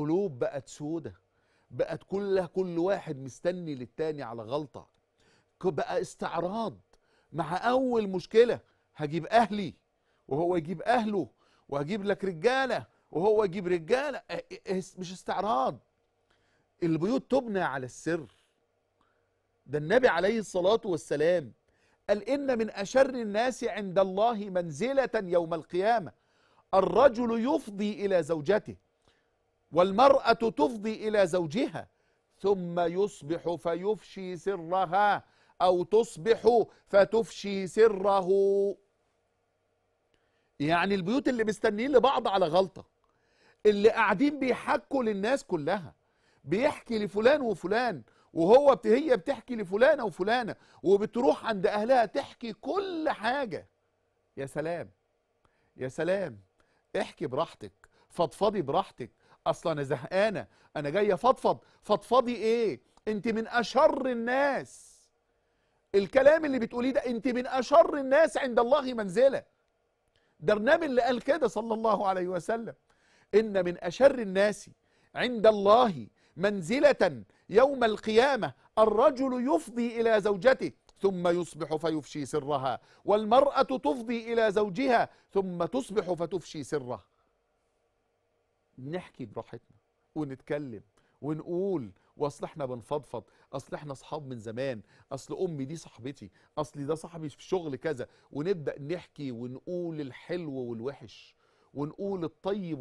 قلوب بقت سودة بقت كلها كل واحد مستني للتاني على غلطة بقى استعراض مع أول مشكلة هجيب أهلي وهو يجيب أهله وهجيب لك رجالة وهو يجيب رجالة مش استعراض البيوت تبنى على السر ده النبي عليه الصلاة والسلام قال إن من أشر الناس عند الله منزلة يوم القيامة الرجل يفضي إلى زوجته والمرأة تفضي إلى زوجها ثم يصبح فيفشي سرها أو تصبح فتفشي سره يعني البيوت اللي مستنيين لبعض على غلطة اللي قاعدين بيحكوا للناس كلها بيحكي لفلان وفلان وهو بت... هي بتحكي لفلانه وفلانه وبتروح عند اهلها تحكي كل حاجه يا سلام يا سلام احكي براحتك فضفضي براحتك اصلا انا زهقانه انا جايه فضفض فضفضي ايه انت من اشر الناس الكلام اللي بتقوليه ده انت من اشر الناس عند الله منزله ده النبي اللي قال كده صلى الله عليه وسلم ان من اشر الناس عند الله منزله يوم القيامه الرجل يفضي الى زوجته ثم يصبح فيفشي سرها والمراه تفضي الى زوجها ثم تصبح فتفشي سره نحكي براحتنا ونتكلم ونقول واصل احنا بنفضفض اصل احنا اصحاب من زمان اصل امي دي صاحبتي اصل ده صاحبي في شغل كذا ونبدا نحكي ونقول الحلو والوحش ونقول الطيب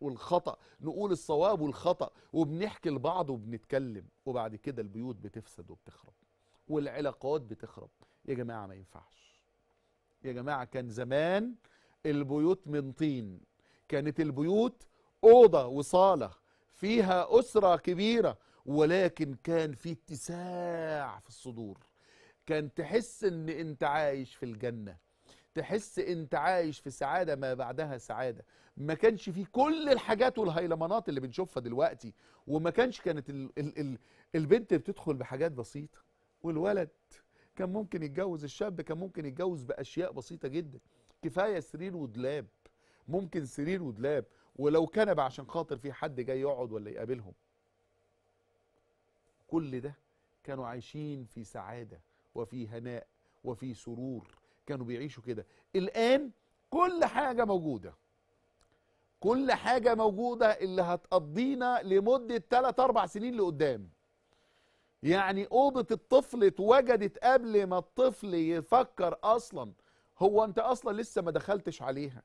والخطا نقول الصواب والخطا وبنحكي لبعض وبنتكلم وبعد كده البيوت بتفسد وبتخرب والعلاقات بتخرب يا جماعه ما ينفعش يا جماعه كان زمان البيوت من طين كانت البيوت أوضة وصالة فيها أسرة كبيرة ولكن كان في اتساع في الصدور كان تحس ان انت عايش في الجنة تحس انت عايش في سعادة ما بعدها سعادة ما كانش فيه كل الحاجات والهيلمانات اللي بنشوفها دلوقتي وما كانش كانت الـ الـ الـ البنت بتدخل بحاجات بسيطة والولد كان ممكن يتجوز الشاب كان ممكن يتجوز بأشياء بسيطة جدا كفاية سرير ودلاب ممكن سرير ودلاب ولو كنب عشان خاطر في حد جاي يقعد ولا يقابلهم كل ده كانوا عايشين في سعاده وفي هناء وفي سرور كانوا بيعيشوا كده الان كل حاجه موجوده كل حاجه موجوده اللي هتقضينا لمده 3 4 سنين لقدام يعني اوضه الطفل اتوجدت قبل ما الطفل يفكر اصلا هو انت اصلا لسه ما دخلتش عليها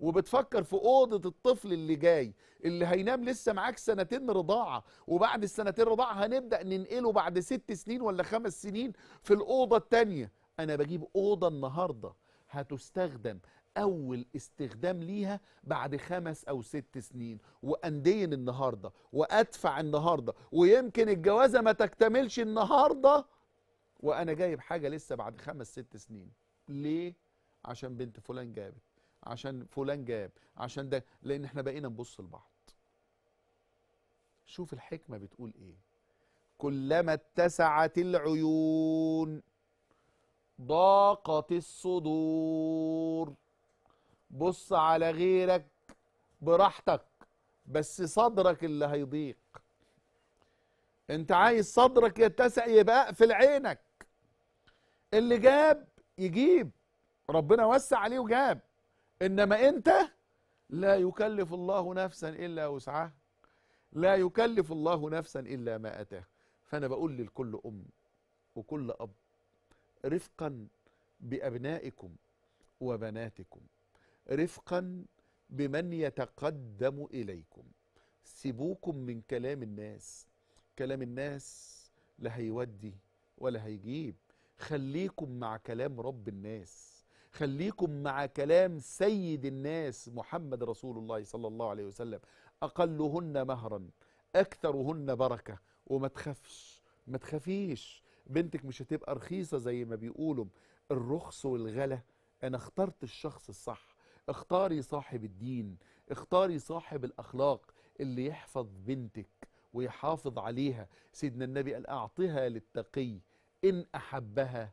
وبتفكر في اوضه الطفل اللي جاي اللي هينام لسه معاك سنتين رضاعه وبعد السنتين رضاعه هنبدا ننقله بعد ست سنين ولا خمس سنين في الاوضه الثانيه انا بجيب اوضه النهارده هتستخدم اول استخدام ليها بعد خمس او ست سنين واندين النهارده وادفع النهارده ويمكن الجوازه ما تكتملش النهارده وانا جايب حاجه لسه بعد خمس ست سنين ليه عشان بنت فلان جابت عشان فلان جاب عشان ده لان احنا بقينا نبص لبعض شوف الحكمة بتقول ايه كلما اتسعت العيون ضاقت الصدور بص على غيرك براحتك بس صدرك اللي هيضيق انت عايز صدرك يتسع يبقى اقفل عينك اللي جاب يجيب ربنا وسع عليه وجاب انما انت لا يكلف الله نفسا الا وسعها لا يكلف الله نفسا الا ما اتاها فانا بقول لكل ام وكل اب رفقا بابنائكم وبناتكم رفقا بمن يتقدم اليكم سيبوكم من كلام الناس كلام الناس لا هيودي ولا هيجيب خليكم مع كلام رب الناس خليكم مع كلام سيد الناس محمد رسول الله صلى الله عليه وسلم أقلهن مهرا أكثرهن بركة وما تخافش ما تخافيش بنتك مش هتبقى رخيصة زي ما بيقولوا الرخص والغلا أنا اخترت الشخص الصح اختاري صاحب الدين اختاري صاحب الأخلاق اللي يحفظ بنتك ويحافظ عليها سيدنا النبي قال أعطها للتقي إن أحبها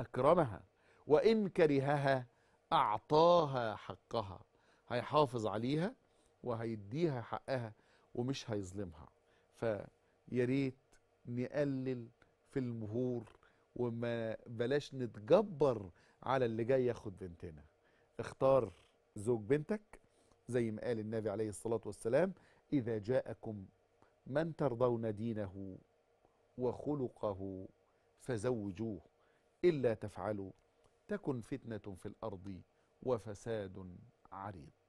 أكرمها وإن كرهها أعطاها حقها هيحافظ عليها وهيديها حقها ومش هيظلمها فياريت نقلل في المهور وما بلاش نتجبر على اللي جاي ياخد بنتنا اختار زوج بنتك زي ما قال النبي عليه الصلاة والسلام إذا جاءكم من ترضون دينه وخلقه فزوجوه إلا تفعلوا تكن فتنه في الارض وفساد عريض